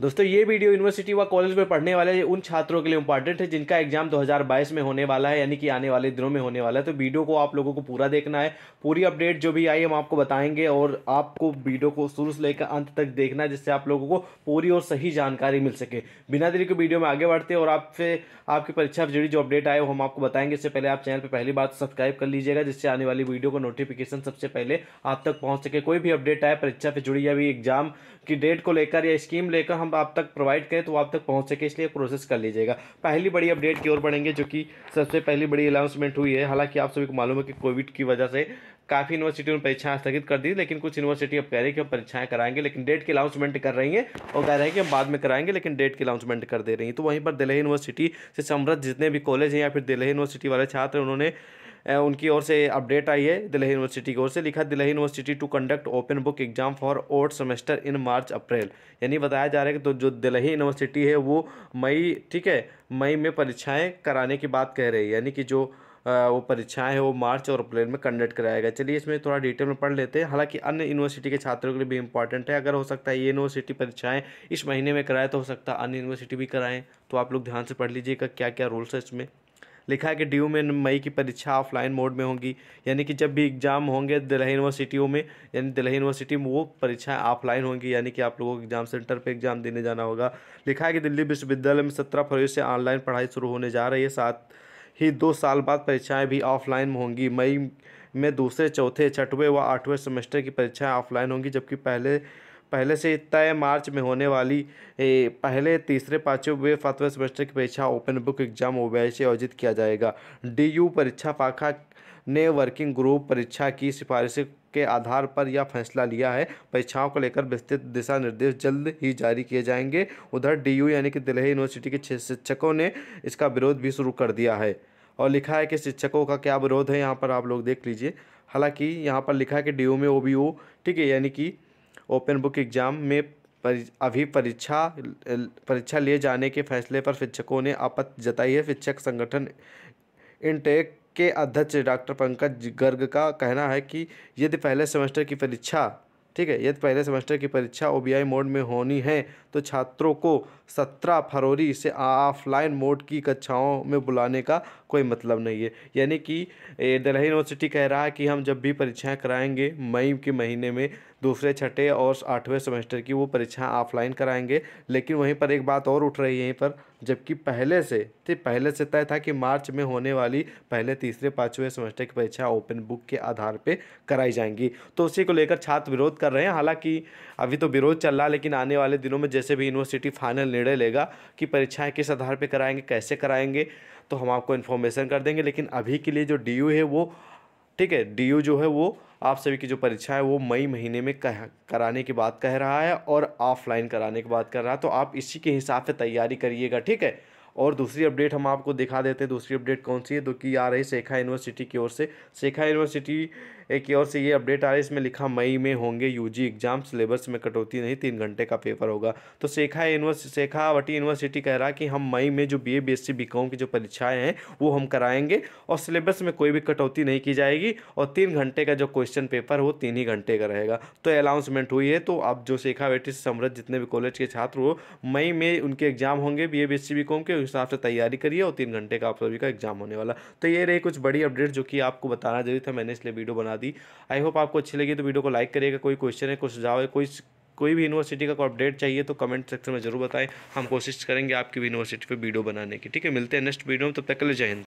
दोस्तों ये video university व कॉलेज में पढ़ने वाले उन छात्रों के लिए इंपॉर्टेंट है जिनका एग्जाम 2022 में होने वाला है यानी कि आने वाले दिनों में होने वाला है तो वीडियो को आप लोगों को पूरा देखना है पूरी अपडेट जो भी आई हम आपको बताएंगे और आपको वीडियो को शुरू से लेकर अंत तक देखना है जिससे आप लोगों को पूरी और सही जानकारी मिल सके बिना देरी के वीडियो में आगे बढ़ते और आपसे आपकी परीक्षा से जुड़ी जो अपडेट आए वो हम आपको बताएंगे इससे पहले आप चैनल पर पहली बार सब्सक्राइब तो कर लीजिएगा जिससे आने वाली वीडियो को नोटिफिकेशन सबसे पहले आप तक पहुँच सके कोई भी अपडेट आए परीक्षा पर जुड़ी या भी एग्जाम की डेट को लेकर या स्कीम लेकर हम आप तक प्रोवाइड करें तो आप तक पहुँच सके इसलिए प्रोसेस कर लीजिएगा पहली बड़ी अपडेट की ओर बढ़ेंगे जो कि सबसे पहली बड़ी अनाउंसमेंट हुई है हालांकि आप सभी को मालूम है कि कोविड की वजह से काफ़ी यूनिवर्सिटियों ने परीक्षाएं स्थगित कर दी लेकिन कुछ यूनिवर्सिटी अब कह रही है कि हम परीक्षाएं कराएंगे लेकिन डेट की अनाउंसमेंट कर रही हैं और कह रहे हैं कि हम बाद में कराएंगे लेकिन डेट की अनाउंसमेंट कर दे रही हैं तो वहीं पर दिल्ली यूनिवर्सिटी से समृद्ध जितने भी कॉलेज हैं या फिर दिल्ली यूनिवर्सिटी वाले छात्र उन्होंने उनकी ओर से अपडेट आई है दिल्ली यूनिवर्सिटी की ओर से लिखा Delhi university to conduct open book exam for odd semester in March April यानी बताया जा रहा है कि तो जो दिल्ली यूनिवर्सिटी है वो मई ठीक है मई में परीक्षाएँ कराने की बात कह रही है यानी कि जो वो परीक्षाएं हैं वो मार्च और अप्रैल में कंडक्ट कराएगा चलिए इसमें थोड़ा डिटेल में पढ़ लेते हैं हालांकि अन्य यूनिवर्सिटी के छात्रों के लिए भी इंपॉर्टेंट है अगर हो सकता है ये यूनिवर्सिटी परीक्षाएं इस महीने में कराए तो हो सकता है अन्य यूनिवर्सिटी भी कराएं तो आप लोग ध्यान से पढ़ लीजिएगा क्या क्या रूल्स है इसमें लिखा है कि ड्यू में मई की परीक्षा ऑफलाइन मोड में होगी यानी कि जब भी एग्ज़ाम होंगे दिल्ली यूनिवर्सिटियों में यानी दिल्ली यूनिवर्सिटी में वो परीक्षाएँ ऑफलाइन होंगी यानी कि आप लोगों को एग्ज़ाम सेंटर पर एग्ज़ाम देने जाना होगा लिखा है कि दिल्ली विश्वविद्यालय में सत्रह फरवरी से ऑनलाइन पढ़ाई शुरू होने जा रही है साथ ही दो साल बाद परीक्षाएँ भी ऑफलाइन होंगी मई में दूसरे चौथे छठवें व आठवें सेमेस्टर की परीक्षाएं ऑफलाइन होंगी जबकि पहले पहले से तय मार्च में होने वाली ए, पहले तीसरे पाँचवें व सातवें सेमेस्टर की परीक्षा ओपन बुक एग्जाम ओबीआई से आयोजित किया जाएगा डीयू परीक्षा पाखा ने वर्किंग ग्रुप परीक्षा की सिफारिश के आधार पर यह फैसला लिया है परीक्षाओं को लेकर विस्तृत दिशा निर्देश जल्द ही जारी किए जाएंगे उधर डीयू यानी कि दिल्ली यूनिवर्सिटी के शिक्षकों ने इसका विरोध भी शुरू कर दिया है और लिखा है कि शिक्षकों का क्या विरोध है यहाँ पर आप लोग देख लीजिए हालांकि यहाँ पर लिखा है कि डी में ओ ठीक है यानी कि ओपन बुक एग्ज़ाम में अभी परीक्षा परीक्षा लिए जाने के फैसले पर शिक्षकों ने आपत्ति जताई है शिक्षक संगठन इनटेक के अध्यक्ष डॉक्टर पंकज गर्ग का कहना है कि यदि पहले सेमेस्टर की परीक्षा ठीक है यदि पहले सेमेस्टर की परीक्षा ओ मोड में होनी है तो छात्रों को सत्रह फरवरी से ऑफलाइन मोड की कक्षाओं में बुलाने का कोई मतलब नहीं है यानी कि दिल्ली यूनिवर्सिटी कह रहा है कि हम जब भी परीक्षाएं कराएंगे मई के महीने में दूसरे छठे और आठवें सेमेस्टर की वो परीक्षाएं ऑफलाइन कराएंगे लेकिन वहीं पर एक बात और उठ रही है यहीं पर जबकि पहले से थे पहले से तय था कि मार्च में होने वाली पहले तीसरे पाँचवें सेमेस्टर की परीक्षा ओपन बुक के आधार पर कराई जाएंगी तो उसी को लेकर छात्र विरोध कर रहे हैं हालांकि अभी तो विरोध चल रहा है लेकिन आने वाले दिनों में जैसे भी यूनिवर्सिटी फाइनल निर्णय लेगा कि परीक्षाएँ किस आधार पर कराएंगे कैसे कराएँगे तो हम आपको इन्फॉर्मेशन कर देंगे लेकिन अभी के लिए जो डी है वो ठीक है डीयू जो है वो आप सभी की जो परीक्षा है वो मई महीने में कह कराने की बात कह रहा है और ऑफलाइन कराने की बात कर रहा है तो आप इसी के हिसाब से तैयारी करिएगा ठीक है और दूसरी अपडेट हम आपको दिखा देते हैं दूसरी अपडेट कौन सी है तो कि आ रही शेखा यूनिवर्सिटी की ओर से शेखा यूनिवर्सिटी एक और से ये अपडेट आ रही है इसमें लिखा मई में होंगे यूजी एग्जाम सिलेबस में कटौती नहीं तीन घंटे का पेपर होगा तो शेखा यूनिवर्सिटी शेखावटी यूनिवर्सिटी कह रहा है कि हम मई में जो B A B S C B com की जो परीक्षाएँ हैं वो हम कराएंगे और सिलेबस में कोई भी कटौती नहीं की जाएगी और तीन घंटे का जो क्वेश्चन पेपर वो तीन ही घंटे का रहेगा तो अनाउंसमेंट हुई है तो अब जो शेखावटी समृद्ध जितने भी कॉलेज के छात्र हो मई में उनके एग्जाम होंगे B A B S C B com के हिसाब से तैयारी करिए और तीन घंटे का आप सभी का एग्जाम होने वाला तो ये रही कुछ बड़ी अपडेट जो कि आपको बताना जरूरी था मैंने इसलिए वीडियो बना बना दी आई होप आपको अच्छी लगी तो वीडियो को लाइक करिएगा कोई क्वेश्चन है कुछ सुझाव है कोई कोई भी यूनिवर्सिटी का कोई अपडेट चाहिए तो कमेंट सेक्शन में जरूर बताएं हम कोशिश करेंगे आपकी यूनिवर्सिटी पे वीडियो बनाने की ठीक है मिलते हैं नेक्स्ट वीडियो में तब तो तक के लिए जय हिंद